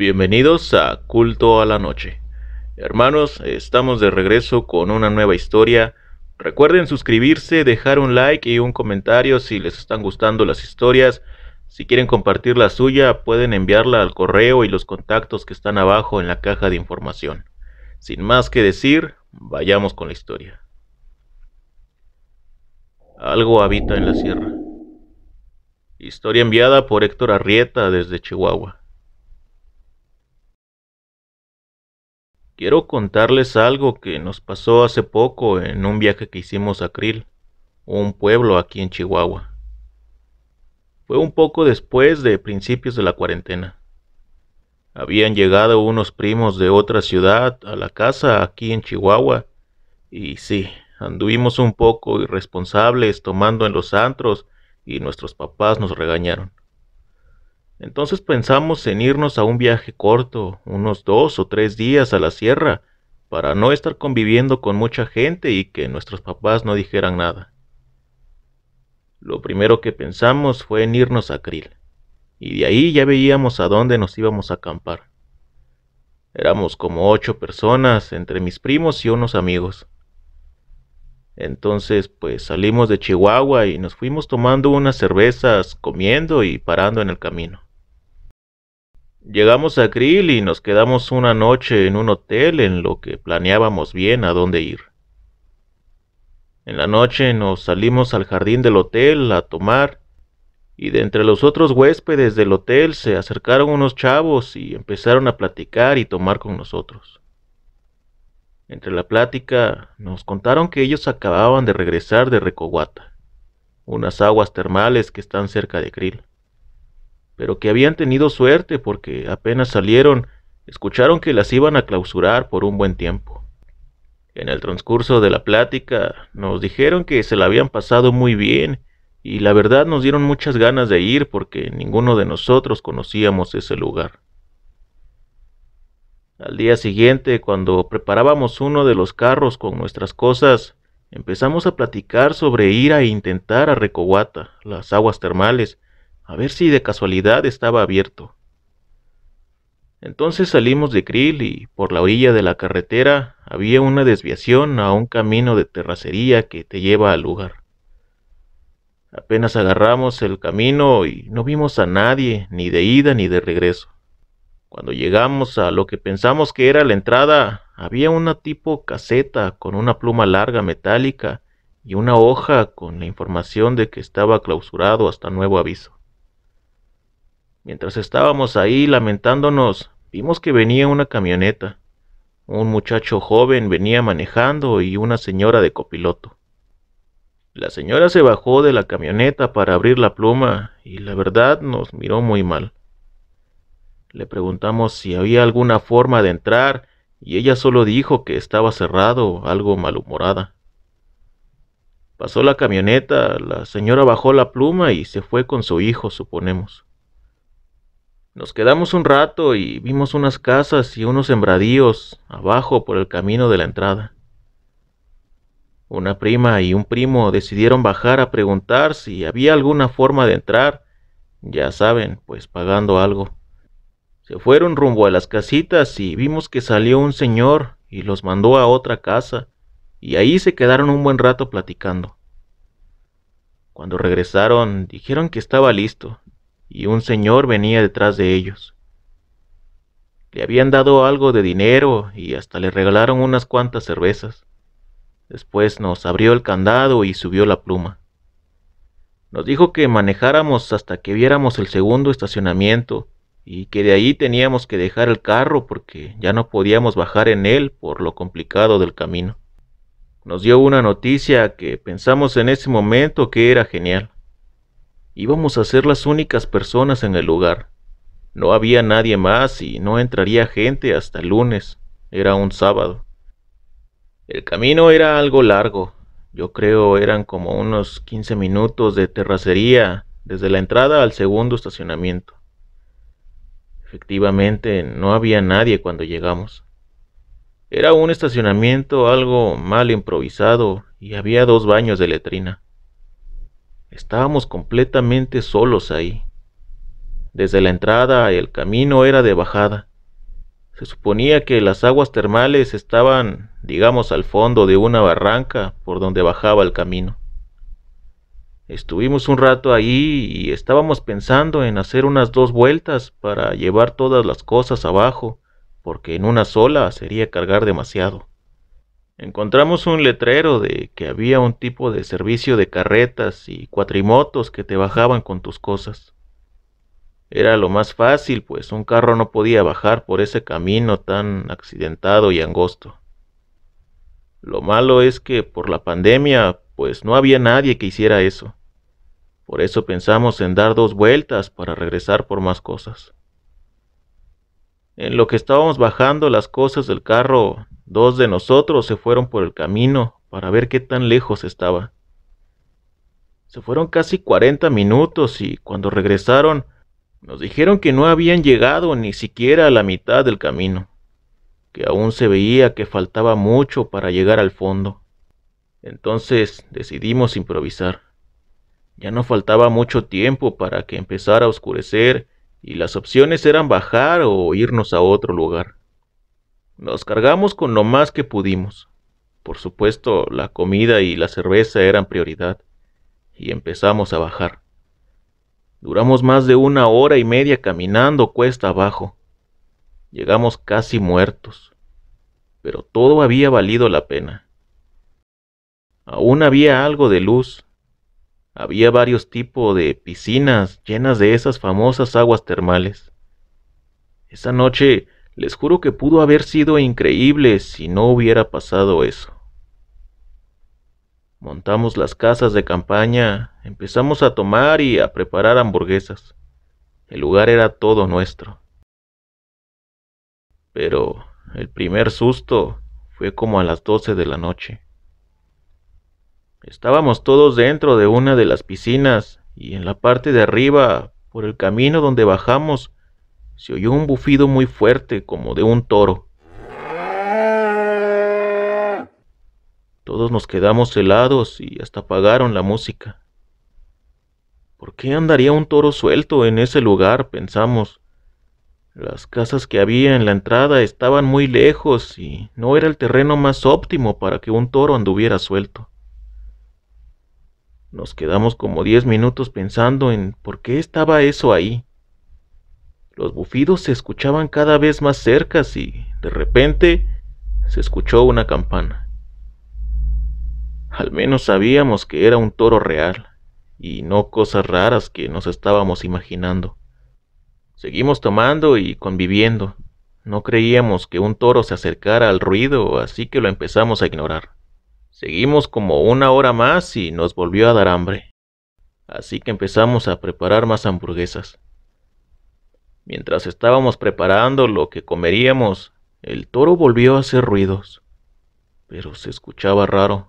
Bienvenidos a Culto a la Noche. Hermanos, estamos de regreso con una nueva historia. Recuerden suscribirse, dejar un like y un comentario si les están gustando las historias. Si quieren compartir la suya, pueden enviarla al correo y los contactos que están abajo en la caja de información. Sin más que decir, vayamos con la historia. Algo habita en la sierra. Historia enviada por Héctor Arrieta desde Chihuahua. Quiero contarles algo que nos pasó hace poco en un viaje que hicimos a Krill, un pueblo aquí en Chihuahua. Fue un poco después de principios de la cuarentena. Habían llegado unos primos de otra ciudad a la casa aquí en Chihuahua y sí, anduvimos un poco irresponsables tomando en los antros y nuestros papás nos regañaron. Entonces pensamos en irnos a un viaje corto, unos dos o tres días a la sierra, para no estar conviviendo con mucha gente y que nuestros papás no dijeran nada. Lo primero que pensamos fue en irnos a Krill, y de ahí ya veíamos a dónde nos íbamos a acampar. Éramos como ocho personas, entre mis primos y unos amigos. Entonces, pues salimos de Chihuahua y nos fuimos tomando unas cervezas, comiendo y parando en el camino. Llegamos a Krill y nos quedamos una noche en un hotel en lo que planeábamos bien a dónde ir. En la noche nos salimos al jardín del hotel a tomar y de entre los otros huéspedes del hotel se acercaron unos chavos y empezaron a platicar y tomar con nosotros. Entre la plática nos contaron que ellos acababan de regresar de Recoguata, unas aguas termales que están cerca de Krill pero que habían tenido suerte porque apenas salieron, escucharon que las iban a clausurar por un buen tiempo. En el transcurso de la plática nos dijeron que se la habían pasado muy bien y la verdad nos dieron muchas ganas de ir porque ninguno de nosotros conocíamos ese lugar. Al día siguiente, cuando preparábamos uno de los carros con nuestras cosas, empezamos a platicar sobre ir a intentar a Recoguata, las aguas termales, a ver si de casualidad estaba abierto. Entonces salimos de Krill y por la orilla de la carretera había una desviación a un camino de terracería que te lleva al lugar. Apenas agarramos el camino y no vimos a nadie, ni de ida ni de regreso. Cuando llegamos a lo que pensamos que era la entrada, había una tipo caseta con una pluma larga metálica y una hoja con la información de que estaba clausurado hasta nuevo aviso. Mientras estábamos ahí lamentándonos, vimos que venía una camioneta. Un muchacho joven venía manejando y una señora de copiloto. La señora se bajó de la camioneta para abrir la pluma y la verdad nos miró muy mal. Le preguntamos si había alguna forma de entrar y ella solo dijo que estaba cerrado, algo malhumorada. Pasó la camioneta, la señora bajó la pluma y se fue con su hijo, suponemos. Nos quedamos un rato y vimos unas casas y unos sembradíos abajo por el camino de la entrada. Una prima y un primo decidieron bajar a preguntar si había alguna forma de entrar, ya saben, pues pagando algo. Se fueron rumbo a las casitas y vimos que salió un señor y los mandó a otra casa, y ahí se quedaron un buen rato platicando. Cuando regresaron dijeron que estaba listo y un señor venía detrás de ellos. Le habían dado algo de dinero y hasta le regalaron unas cuantas cervezas. Después nos abrió el candado y subió la pluma. Nos dijo que manejáramos hasta que viéramos el segundo estacionamiento y que de ahí teníamos que dejar el carro porque ya no podíamos bajar en él por lo complicado del camino. Nos dio una noticia que pensamos en ese momento que era genial. Íbamos a ser las únicas personas en el lugar. No había nadie más y no entraría gente hasta el lunes. Era un sábado. El camino era algo largo. Yo creo eran como unos 15 minutos de terracería desde la entrada al segundo estacionamiento. Efectivamente, no había nadie cuando llegamos. Era un estacionamiento algo mal improvisado y había dos baños de letrina. Estábamos completamente solos ahí. Desde la entrada el camino era de bajada. Se suponía que las aguas termales estaban, digamos, al fondo de una barranca por donde bajaba el camino. Estuvimos un rato ahí y estábamos pensando en hacer unas dos vueltas para llevar todas las cosas abajo, porque en una sola sería cargar demasiado. Encontramos un letrero de que había un tipo de servicio de carretas y cuatrimotos que te bajaban con tus cosas. Era lo más fácil, pues un carro no podía bajar por ese camino tan accidentado y angosto. Lo malo es que por la pandemia, pues no había nadie que hiciera eso. Por eso pensamos en dar dos vueltas para regresar por más cosas. En lo que estábamos bajando las cosas del carro, dos de nosotros se fueron por el camino para ver qué tan lejos estaba. Se fueron casi 40 minutos y cuando regresaron nos dijeron que no habían llegado ni siquiera a la mitad del camino, que aún se veía que faltaba mucho para llegar al fondo. Entonces decidimos improvisar. Ya no faltaba mucho tiempo para que empezara a oscurecer y las opciones eran bajar o irnos a otro lugar. Nos cargamos con lo más que pudimos. Por supuesto, la comida y la cerveza eran prioridad, y empezamos a bajar. Duramos más de una hora y media caminando cuesta abajo. Llegamos casi muertos, pero todo había valido la pena. Aún había algo de luz, había varios tipos de piscinas llenas de esas famosas aguas termales. Esa noche les juro que pudo haber sido increíble si no hubiera pasado eso. Montamos las casas de campaña, empezamos a tomar y a preparar hamburguesas. El lugar era todo nuestro. Pero el primer susto fue como a las doce de la noche. Estábamos todos dentro de una de las piscinas y en la parte de arriba, por el camino donde bajamos, se oyó un bufido muy fuerte como de un toro. Todos nos quedamos helados y hasta apagaron la música. ¿Por qué andaría un toro suelto en ese lugar? pensamos. Las casas que había en la entrada estaban muy lejos y no era el terreno más óptimo para que un toro anduviera suelto. Nos quedamos como diez minutos pensando en por qué estaba eso ahí. Los bufidos se escuchaban cada vez más cerca y, de repente, se escuchó una campana. Al menos sabíamos que era un toro real, y no cosas raras que nos estábamos imaginando. Seguimos tomando y conviviendo. No creíamos que un toro se acercara al ruido, así que lo empezamos a ignorar. Seguimos como una hora más y nos volvió a dar hambre. Así que empezamos a preparar más hamburguesas. Mientras estábamos preparando lo que comeríamos, el toro volvió a hacer ruidos, pero se escuchaba raro.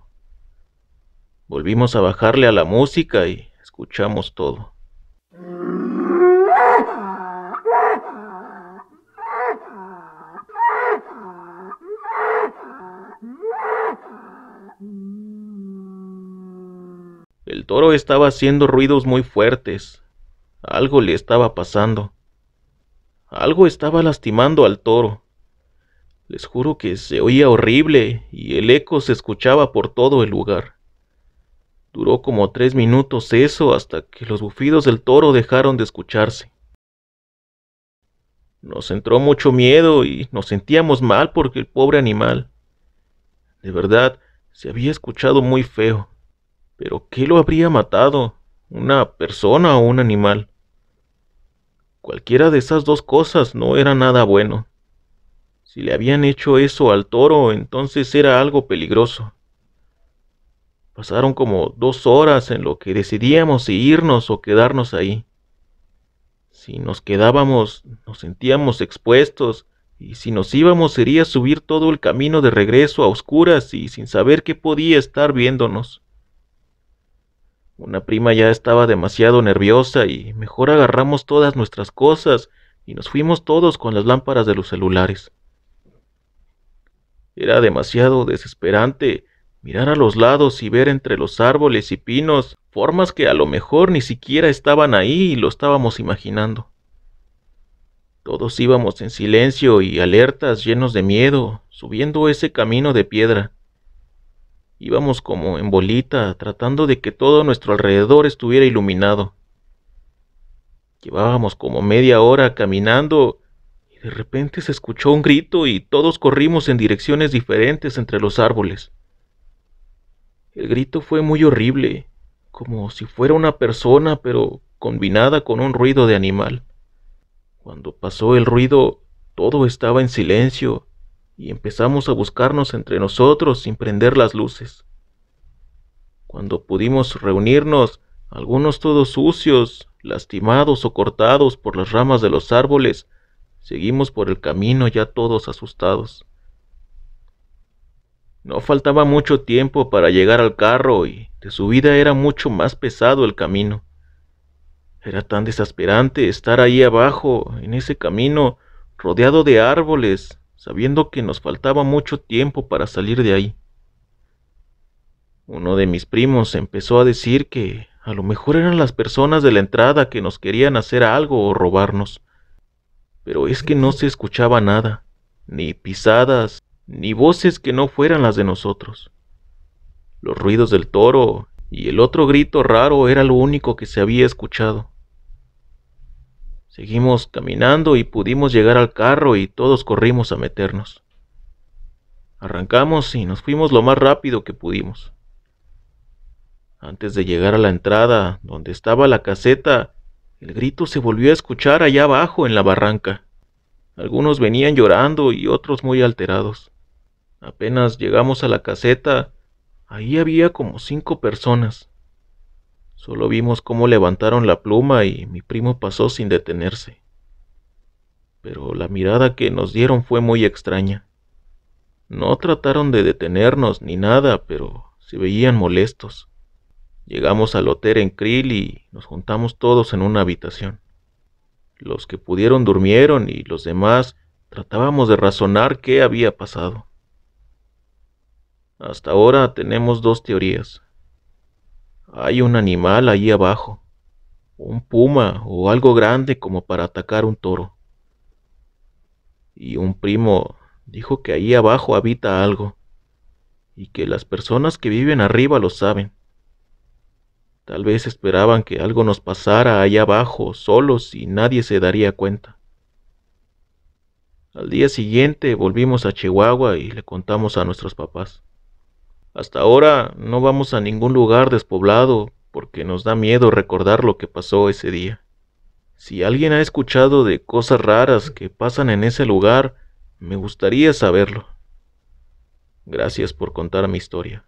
Volvimos a bajarle a la música y escuchamos todo. El toro estaba haciendo ruidos muy fuertes. Algo le estaba pasando. Algo estaba lastimando al toro. Les juro que se oía horrible y el eco se escuchaba por todo el lugar. Duró como tres minutos eso hasta que los bufidos del toro dejaron de escucharse. Nos entró mucho miedo y nos sentíamos mal porque el pobre animal, de verdad, se había escuchado muy feo. ¿Pero qué lo habría matado? ¿Una persona o un animal? Cualquiera de esas dos cosas no era nada bueno. Si le habían hecho eso al toro, entonces era algo peligroso. Pasaron como dos horas en lo que decidíamos si irnos o quedarnos ahí. Si nos quedábamos, nos sentíamos expuestos, y si nos íbamos sería subir todo el camino de regreso a oscuras y sin saber qué podía estar viéndonos. Una prima ya estaba demasiado nerviosa y mejor agarramos todas nuestras cosas y nos fuimos todos con las lámparas de los celulares. Era demasiado desesperante mirar a los lados y ver entre los árboles y pinos formas que a lo mejor ni siquiera estaban ahí y lo estábamos imaginando. Todos íbamos en silencio y alertas, llenos de miedo, subiendo ese camino de piedra. Íbamos como en bolita, tratando de que todo nuestro alrededor estuviera iluminado. Llevábamos como media hora caminando y de repente se escuchó un grito y todos corrimos en direcciones diferentes entre los árboles. El grito fue muy horrible, como si fuera una persona pero combinada con un ruido de animal. Cuando pasó el ruido, todo estaba en silencio y empezamos a buscarnos entre nosotros sin prender las luces. Cuando pudimos reunirnos, algunos todos sucios, lastimados o cortados por las ramas de los árboles, seguimos por el camino ya todos asustados. No faltaba mucho tiempo para llegar al carro y de vida era mucho más pesado el camino. Era tan desesperante estar ahí abajo, en ese camino, rodeado de árboles, sabiendo que nos faltaba mucho tiempo para salir de ahí. Uno de mis primos empezó a decir que a lo mejor eran las personas de la entrada que nos querían hacer algo o robarnos. Pero es que no se escuchaba nada, ni pisadas, ni voces que no fueran las de nosotros. Los ruidos del toro y el otro grito raro era lo único que se había escuchado. Seguimos caminando y pudimos llegar al carro y todos corrimos a meternos. Arrancamos y nos fuimos lo más rápido que pudimos. Antes de llegar a la entrada donde estaba la caseta, el grito se volvió a escuchar allá abajo en la barranca. Algunos venían llorando y otros muy alterados. Apenas llegamos a la caseta, ahí había como cinco personas. Solo vimos cómo levantaron la pluma y mi primo pasó sin detenerse. Pero la mirada que nos dieron fue muy extraña. No trataron de detenernos ni nada, pero se veían molestos. Llegamos al hotel en Krill y nos juntamos todos en una habitación. Los que pudieron durmieron y los demás tratábamos de razonar qué había pasado. Hasta ahora tenemos dos teorías. Hay un animal ahí abajo, un puma o algo grande como para atacar un toro. Y un primo dijo que ahí abajo habita algo y que las personas que viven arriba lo saben. Tal vez esperaban que algo nos pasara allá abajo solos y nadie se daría cuenta. Al día siguiente volvimos a Chihuahua y le contamos a nuestros papás. Hasta ahora no vamos a ningún lugar despoblado porque nos da miedo recordar lo que pasó ese día. Si alguien ha escuchado de cosas raras que pasan en ese lugar, me gustaría saberlo. Gracias por contar mi historia.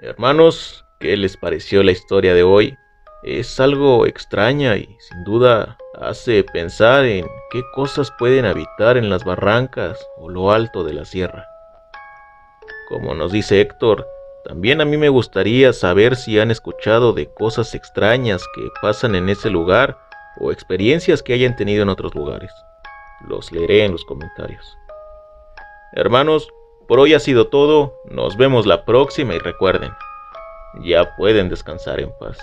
Hermanos, ¿qué les pareció la historia de hoy? es algo extraña y sin duda hace pensar en qué cosas pueden habitar en las barrancas o lo alto de la sierra. Como nos dice Héctor, también a mí me gustaría saber si han escuchado de cosas extrañas que pasan en ese lugar o experiencias que hayan tenido en otros lugares. Los leeré en los comentarios. Hermanos, por hoy ha sido todo, nos vemos la próxima y recuerden, ya pueden descansar en paz.